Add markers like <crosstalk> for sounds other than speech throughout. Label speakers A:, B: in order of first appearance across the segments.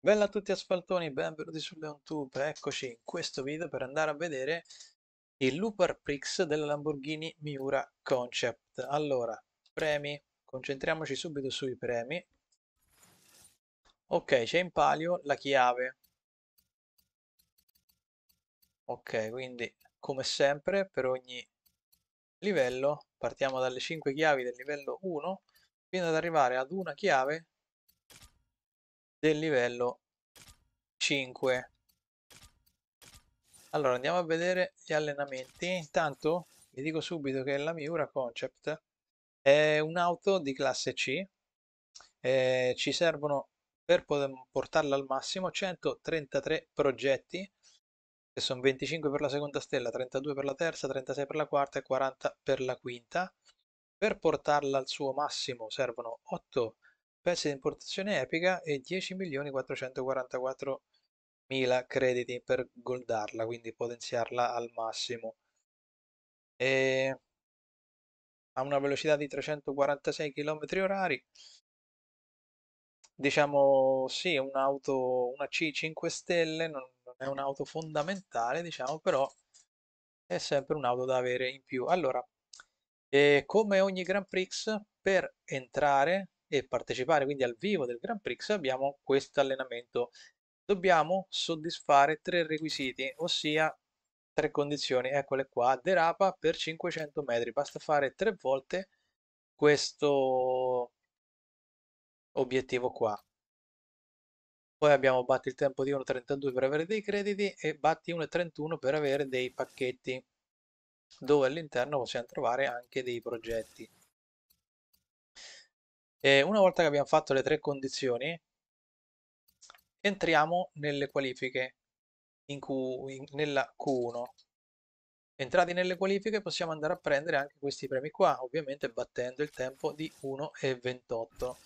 A: Bella a tutti asfaltoni, benvenuti su LeonTube, eccoci in questo video per andare a vedere il Looper Prix della Lamborghini Miura Concept. Allora, premi, concentriamoci subito sui premi. Ok, c'è in palio la chiave. Ok, quindi come sempre per ogni livello partiamo dalle 5 chiavi del livello 1 fino ad arrivare ad una chiave del livello 5 allora andiamo a vedere gli allenamenti intanto vi dico subito che la Miura Concept è un'auto di classe C eh, ci servono per poter portarla al massimo 133 progetti che sono 25 per la seconda stella 32 per la terza 36 per la quarta e 40 per la quinta per portarla al suo massimo servono 8 spese di importazione epica e 10.444.000 crediti per goldarla, quindi potenziarla al massimo. E ha una velocità di 346 km h Diciamo sì, è un'auto, una C5 stelle, non, non è un'auto fondamentale, diciamo, però è sempre un'auto da avere in più. Allora, e eh, come ogni Grand Prix, per entrare e partecipare quindi al vivo del Grand Prix abbiamo questo allenamento. Dobbiamo soddisfare tre requisiti, ossia tre condizioni, eccole qua, derapa per 500 metri, basta fare tre volte questo obiettivo qua. Poi abbiamo batti il tempo di 1.32 per avere dei crediti e batti 1.31 per avere dei pacchetti dove all'interno possiamo trovare anche dei progetti. E una volta che abbiamo fatto le tre condizioni, entriamo nelle qualifiche, in Q, in, nella Q1. Entrati nelle qualifiche possiamo andare a prendere anche questi premi qua, ovviamente battendo il tempo di 1,28.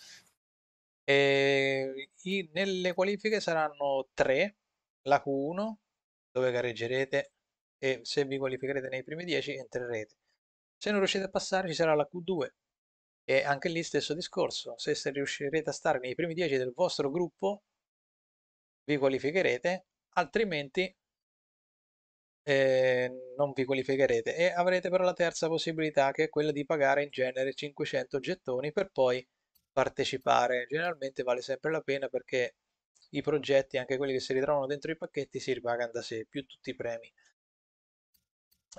A: E i, nelle qualifiche saranno 3, la Q1, dove gareggerete e se vi qualificherete nei primi 10 entrerete. Se non riuscite a passare ci sarà la Q2, e anche lì stesso discorso, se, riuscirete a stare nei primi 10 del vostro gruppo, vi qualificherete, altrimenti eh, non vi qualificherete e avrete però la terza possibilità che è quella di pagare in genere 500 gettoni per poi partecipare. Generalmente vale sempre la pena perché i progetti, anche quelli che si ritrovano dentro i pacchetti, si ripagano da sé, più tutti i premi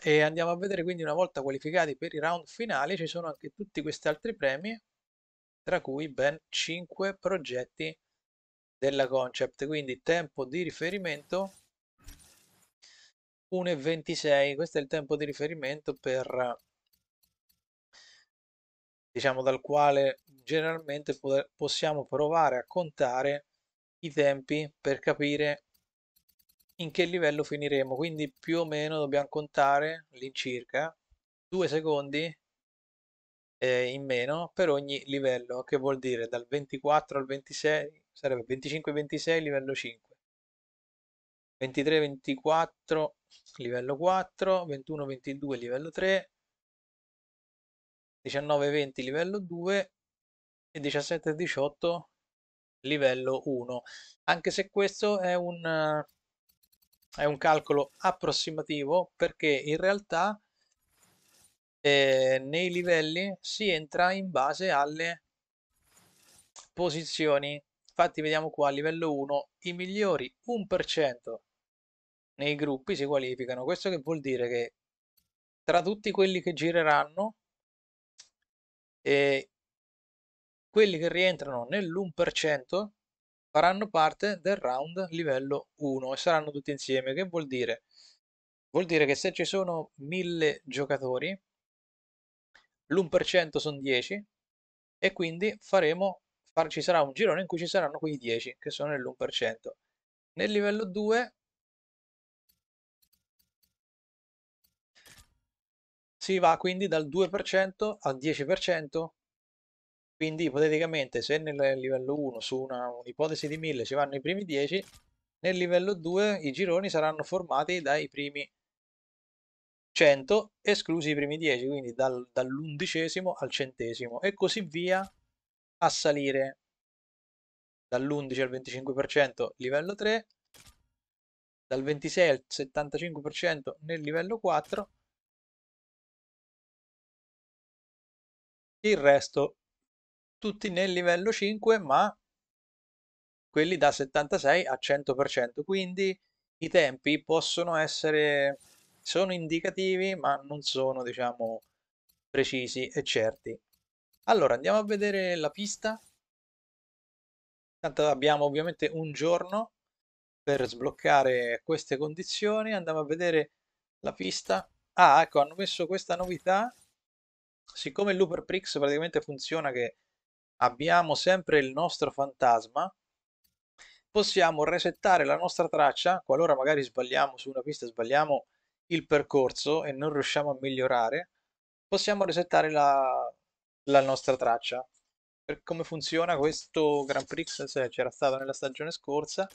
A: e andiamo a vedere quindi una volta qualificati per i round finali ci sono anche tutti questi altri premi tra cui ben 5 progetti della concept quindi tempo di riferimento 1.26 questo è il tempo di riferimento per diciamo dal quale generalmente possiamo provare a contare i tempi per capire in che livello finiremo quindi più o meno dobbiamo contare all'incirca due secondi eh, in meno per ogni livello che vuol dire dal 24 al 26 sarebbe 25 26 livello 5 23 24 livello 4 21 22 livello 3 19 20 livello 2 e 17 18 livello 1 anche se questo è un è un calcolo approssimativo perché in realtà eh, nei livelli si entra in base alle posizioni infatti vediamo qua a livello 1 i migliori 1% nei gruppi si qualificano questo che vuol dire che tra tutti quelli che gireranno eh, quelli che rientrano nell'1% faranno parte del round livello 1 e saranno tutti insieme. Che vuol dire? Vuol dire che se ci sono 1000 giocatori, l'1% sono 10 e quindi faremo, far, ci sarà un girone in cui ci saranno quei 10 che sono nell'1%. Nel livello 2 si va quindi dal 2% al 10%, quindi ipoteticamente se nel livello 1 su una, un'ipotesi di 1000 ci vanno i primi 10, nel livello 2 i gironi saranno formati dai primi 100 esclusi i primi 10, quindi dal, dall'undicesimo al centesimo e così via a salire dall'11 al 25% livello 3, dal 26 al 75% nel livello 4, il resto tutti nel livello 5 ma quelli da 76 a 100%, quindi i tempi possono essere, sono indicativi ma non sono diciamo precisi e certi. Allora andiamo a vedere la pista, tanto abbiamo ovviamente un giorno per sbloccare queste condizioni, andiamo a vedere la pista. Ah ecco hanno messo questa novità, siccome il Looper Prix praticamente funziona che abbiamo sempre il nostro fantasma, possiamo resettare la nostra traccia, qualora magari sbagliamo su una pista, sbagliamo il percorso e non riusciamo a migliorare, possiamo resettare la, la nostra traccia. Per come funziona questo Grand Prix, se c'era stato nella stagione scorsa,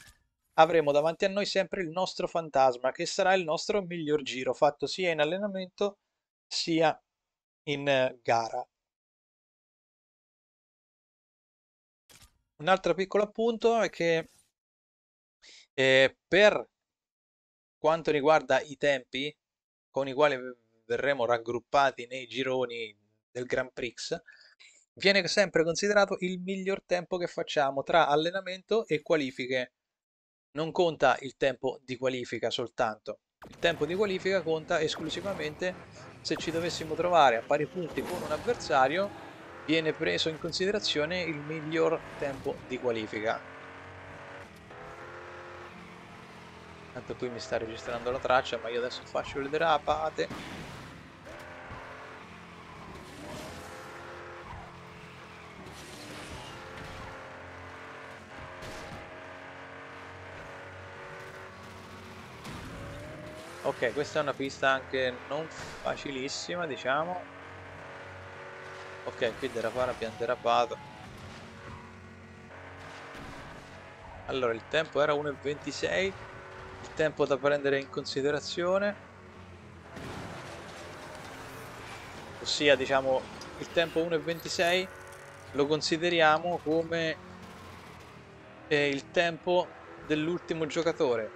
A: avremo davanti a noi sempre il nostro fantasma, che sarà il nostro miglior giro, fatto sia in allenamento sia in eh, gara. Un altro piccolo appunto è che eh, per quanto riguarda i tempi con i quali verremo raggruppati nei gironi del Grand Prix, viene sempre considerato il miglior tempo che facciamo tra allenamento e qualifiche. Non conta il tempo di qualifica soltanto. Il tempo di qualifica conta esclusivamente se ci dovessimo trovare a pari punti con un avversario viene preso in considerazione il miglior tempo di qualifica. Tanto qui mi sta registrando la traccia, ma io adesso faccio le derapate. Ok, questa è una pista anche non facilissima, diciamo, Ok, qui derapare abbiamo derapato. Allora, il tempo era 1.26. Il tempo da prendere in considerazione. Ossia, diciamo, il tempo 1.26 lo consideriamo come eh, il tempo dell'ultimo giocatore.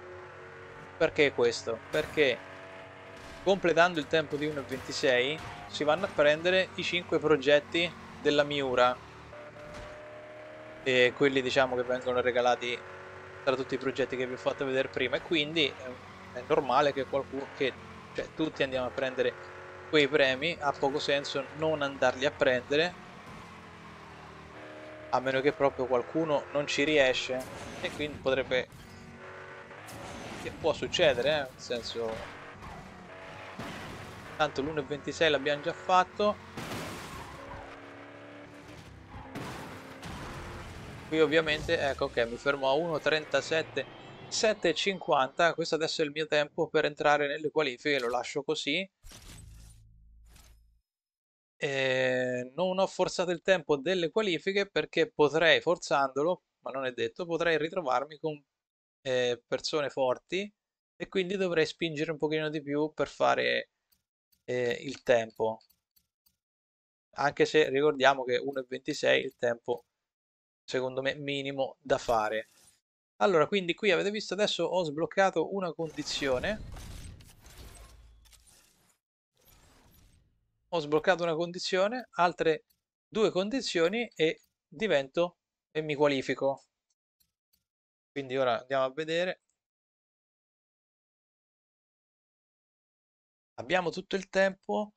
A: Perché questo? Perché Completando il tempo di 1.26 si vanno a prendere i 5 progetti della Miura e quelli diciamo che vengono regalati tra tutti i progetti che vi ho fatto vedere prima e quindi eh, è normale che qualcuno che cioè, tutti andiamo a prendere quei premi ha poco senso non andarli a prendere a meno che proprio qualcuno non ci riesce e quindi potrebbe che può succedere eh? nel senso Tanto l'1.26 l'abbiamo già fatto. Qui ovviamente, ecco che okay, mi fermo a 1.37, 7.50. Questo adesso è il mio tempo per entrare nelle qualifiche, lo lascio così. E non ho forzato il tempo delle qualifiche perché potrei, forzandolo, ma non è detto, potrei ritrovarmi con eh, persone forti e quindi dovrei spingere un pochino di più per fare eh, il tempo anche se ricordiamo che 1.26 è il tempo secondo me minimo da fare allora quindi qui avete visto adesso ho sbloccato una condizione ho sbloccato una condizione altre due condizioni e divento e mi qualifico quindi ora andiamo a vedere abbiamo tutto il tempo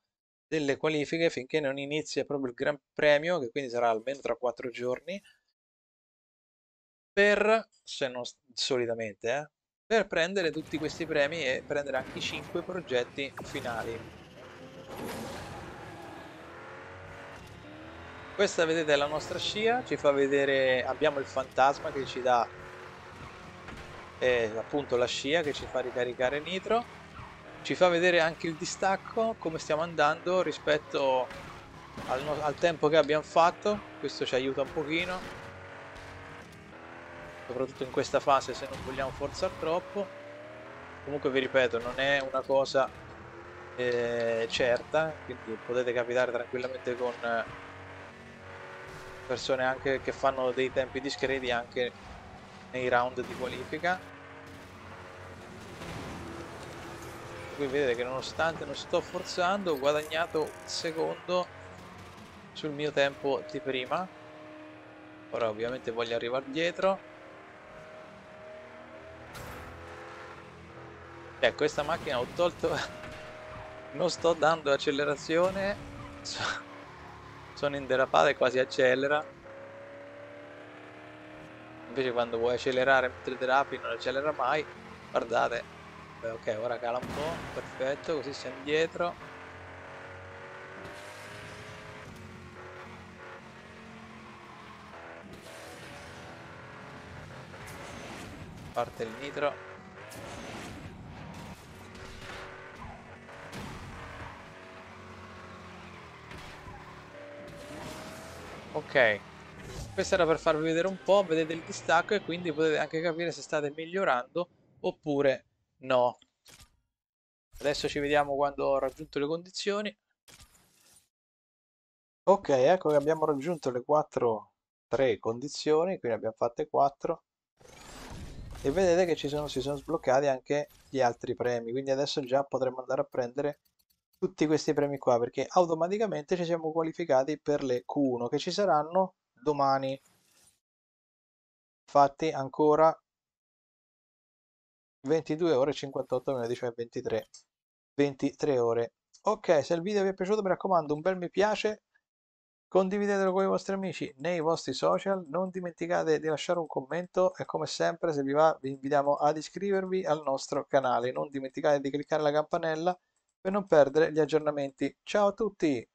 A: delle qualifiche finché non inizia proprio il Gran Premio, che quindi sarà almeno tra quattro giorni, per, se non solitamente, eh, per prendere tutti questi premi e prendere anche i cinque progetti finali. Questa vedete è la nostra scia, ci fa vedere, abbiamo il fantasma che ci dà eh, appunto la scia che ci fa ricaricare nitro ci fa vedere anche il distacco come stiamo andando rispetto al, al tempo che abbiamo fatto questo ci aiuta un pochino soprattutto in questa fase se non vogliamo forzare troppo comunque vi ripeto non è una cosa eh, certa quindi potete capitare tranquillamente con eh, persone anche che fanno dei tempi discreti anche nei round di qualifica qui vedete che nonostante non sto forzando ho guadagnato un secondo sul mio tempo di prima ora ovviamente voglio arrivare dietro eh, questa macchina ho tolto <laughs> non sto dando accelerazione sono in derapata e quasi accelera invece quando vuoi accelerare mentre derapi non accelera mai guardate Beh, ok, ora cala un po', perfetto, così siamo indietro. Parte il nitro. Ok, questo era per farvi vedere un po', vedete il distacco e quindi potete anche capire se state migliorando oppure No. Adesso ci vediamo quando ho raggiunto le condizioni. Ok, ecco che abbiamo raggiunto le 4, 3 condizioni, quindi abbiamo fatte 4. E vedete che ci sono, si sono sbloccati anche gli altri premi, quindi adesso già potremmo andare a prendere tutti questi premi qua, perché automaticamente ci siamo qualificati per le Q1, che ci saranno domani. Infatti ancora 22 ore e 58 minuti, cioè 23, 23 ore. Ok, se il video vi è piaciuto mi raccomando un bel mi piace, condividetelo con i vostri amici nei vostri social, non dimenticate di lasciare un commento e come sempre se vi va vi invitiamo ad iscrivervi al nostro canale, non dimenticate di cliccare la campanella per non perdere gli aggiornamenti. Ciao a tutti!